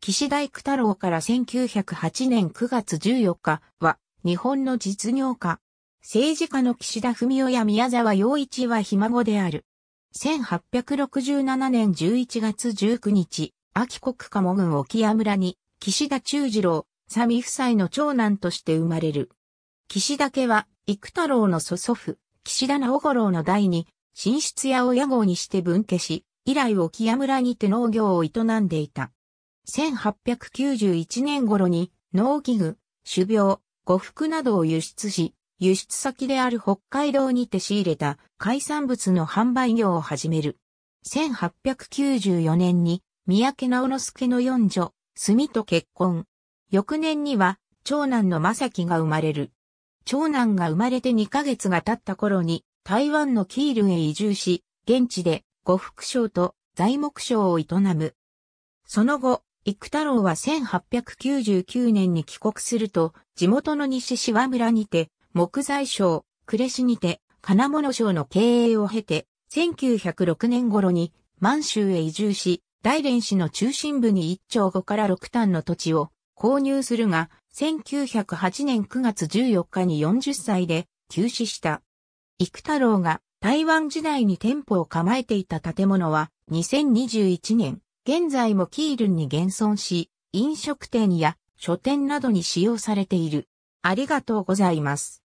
岸大九太郎から1908年9月14日は、日本の実業家。政治家の岸田文雄や宮沢洋一はひ孫である。1867年11月19日、秋国家も軍沖屋村に、岸田中次郎、三美夫妻の長男として生まれる。岸田家は、幾太郎の祖祖父、岸田直五郎の代に、寝室屋を屋号にして分家し、以来沖屋村にて農業を営んでいた。1891年頃に農機具、種苗、呉服などを輸出し、輸出先である北海道にて仕入れた海産物の販売業を始める。1894年に三宅直之助の四女、住と結婚。翌年には長男の正樹が生まれる。長男が生まれて2ヶ月が経った頃に台湾のキールへ移住し、現地で呉服商と材木商を営む。その後、育太郎は1899年に帰国すると、地元の西芝村にて、木材商、呉市にて、金物商の経営を経て、1906年頃に満州へ移住し、大連市の中心部に1丁5から6単の土地を購入するが、1908年9月14日に40歳で休止した。育太郎が台湾時代に店舗を構えていた建物は2021年現在もキールンに現存し、飲食店や書店などに使用されている。ありがとうございます。